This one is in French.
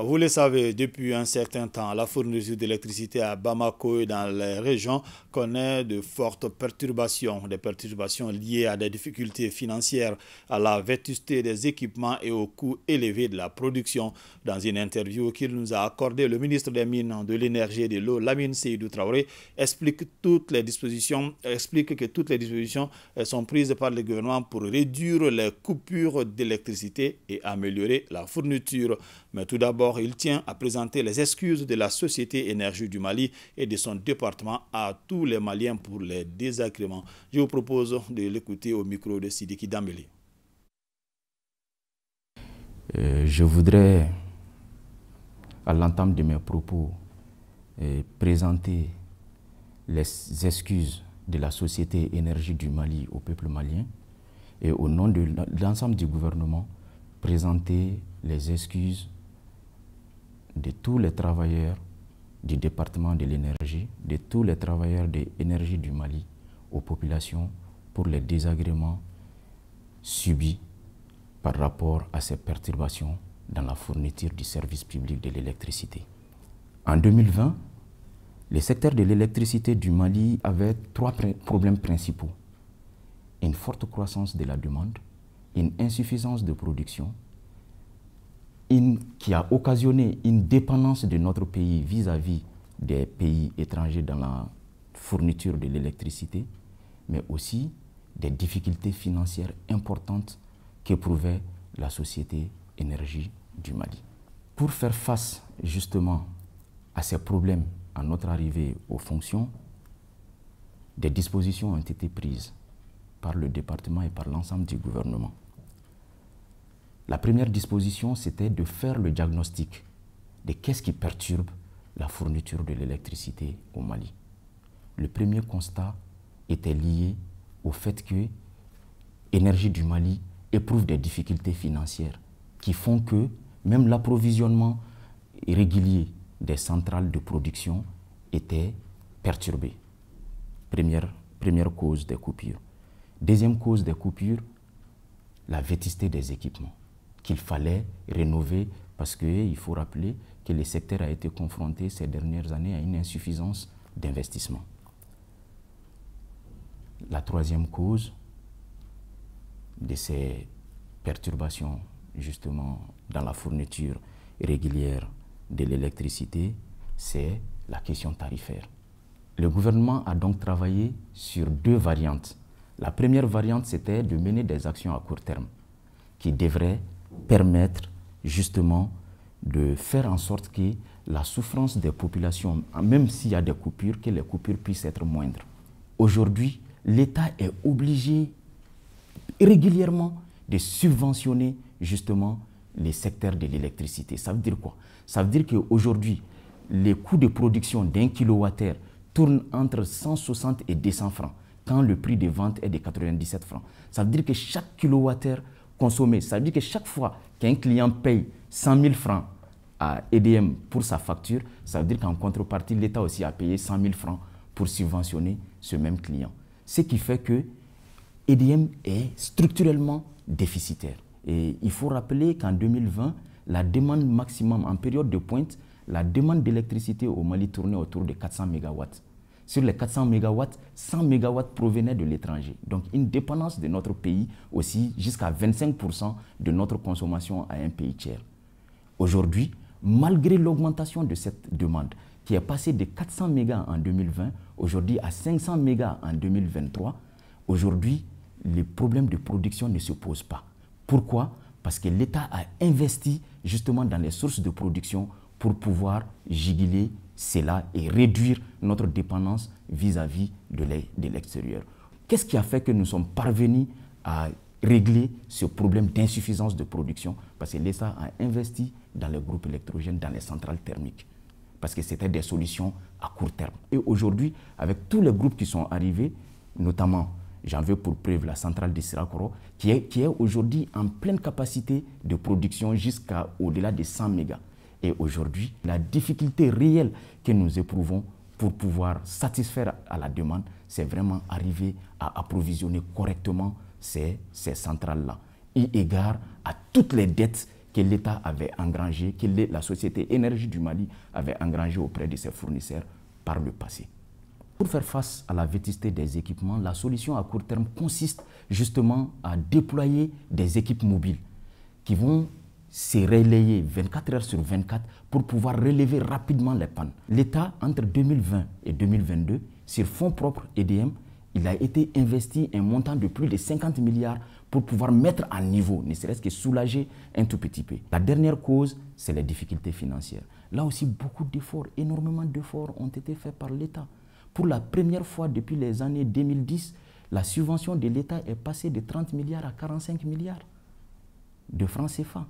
Vous le savez, depuis un certain temps, la fourniture d'électricité à Bamako et dans les régions connaît de fortes perturbations, des perturbations liées à des difficultés financières, à la vétusté des équipements et au coût élevé de la production. Dans une interview qu'il nous a accordée, le ministre des Mines, de l'Énergie et de l'Eau, Lamine Seydou Traoré, explique, toutes les dispositions, explique que toutes les dispositions sont prises par le gouvernement pour réduire les coupures d'électricité et améliorer la fourniture. Mais tout d'abord, il tient à présenter les excuses de la Société Énergie du Mali et de son département à tous les Maliens pour les désagréments. Je vous propose de l'écouter au micro de Sidiki Dambélé. Euh, je voudrais, à l'entame de mes propos, euh, présenter les excuses de la Société Énergie du Mali au peuple malien et au nom de l'ensemble du gouvernement, présenter les excuses de tous les travailleurs du département de l'énergie, de tous les travailleurs de l'énergie du Mali aux populations pour les désagréments subis par rapport à ces perturbations dans la fourniture du service public de l'électricité. En 2020, le secteur de l'électricité du Mali avait trois problèmes principaux. Une forte croissance de la demande, une insuffisance de production qui a occasionné une dépendance de notre pays vis-à-vis -vis des pays étrangers dans la fourniture de l'électricité, mais aussi des difficultés financières importantes qu'éprouvait la société énergie du Mali. Pour faire face justement à ces problèmes à notre arrivée aux fonctions, des dispositions ont été prises par le département et par l'ensemble du gouvernement. La première disposition, c'était de faire le diagnostic de qu'est-ce qui perturbe la fourniture de l'électricité au Mali. Le premier constat était lié au fait que l'énergie du Mali éprouve des difficultés financières qui font que même l'approvisionnement régulier des centrales de production était perturbé. Première, première cause des coupures. Deuxième cause des coupures, la vétusté des équipements qu'il fallait rénover parce qu'il faut rappeler que le secteur a été confronté ces dernières années à une insuffisance d'investissement. La troisième cause de ces perturbations justement dans la fourniture régulière de l'électricité, c'est la question tarifaire. Le gouvernement a donc travaillé sur deux variantes. La première variante, c'était de mener des actions à court terme qui devraient permettre justement de faire en sorte que la souffrance des populations, même s'il y a des coupures, que les coupures puissent être moindres. Aujourd'hui, l'État est obligé régulièrement de subventionner justement les secteurs de l'électricité. Ça veut dire quoi Ça veut dire qu'aujourd'hui, les coûts de production d'un kilowattheure tournent entre 160 et 200 francs, quand le prix de vente est de 97 francs. Ça veut dire que chaque kilowattheure consommer. Ça veut dire que chaque fois qu'un client paye 100 000 francs à EDM pour sa facture, ça veut dire qu'en contrepartie, l'État aussi a payé 100 000 francs pour subventionner ce même client. Ce qui fait que EDM est structurellement déficitaire. Et il faut rappeler qu'en 2020, la demande maximum en période de pointe, la demande d'électricité au Mali tournait autour de 400 MW. Sur les 400 MW, 100 MW provenaient de l'étranger. Donc une dépendance de notre pays aussi jusqu'à 25% de notre consommation à un pays tiers. Aujourd'hui, malgré l'augmentation de cette demande, qui est passée de 400 MW en 2020, aujourd'hui à 500 MW en 2023, aujourd'hui, les problèmes de production ne se posent pas. Pourquoi Parce que l'État a investi justement dans les sources de production pour pouvoir juguler cela et réduire notre dépendance vis-à-vis de l'extérieur. Qu'est-ce qui a fait que nous sommes parvenus à régler ce problème d'insuffisance de production Parce que l'ESA a investi dans les groupes électrogènes, dans les centrales thermiques. Parce que c'était des solutions à court terme. Et aujourd'hui, avec tous les groupes qui sont arrivés, notamment, j'en veux pour preuve la centrale de Sirakoro, qui est, qui est aujourd'hui en pleine capacité de production jusqu'à au-delà de 100 mégas. Et aujourd'hui, la difficulté réelle que nous éprouvons pour pouvoir satisfaire à la demande, c'est vraiment arriver à approvisionner correctement ces, ces centrales-là, et égard à toutes les dettes que l'État avait engrangées, que la société Énergie du Mali avait engrangées auprès de ses fournisseurs par le passé. Pour faire face à la vétusté des équipements, la solution à court terme consiste justement à déployer des équipes mobiles qui vont s'est relayer 24 heures sur 24 pour pouvoir relever rapidement les pannes. L'État, entre 2020 et 2022, sur fonds propres EDM, il a été investi un montant de plus de 50 milliards pour pouvoir mettre à niveau, ne serait-ce que soulager un tout petit peu. La dernière cause, c'est les difficultés financières. Là aussi, beaucoup d'efforts, énormément d'efforts ont été faits par l'État. Pour la première fois depuis les années 2010, la subvention de l'État est passée de 30 milliards à 45 milliards de francs CFA.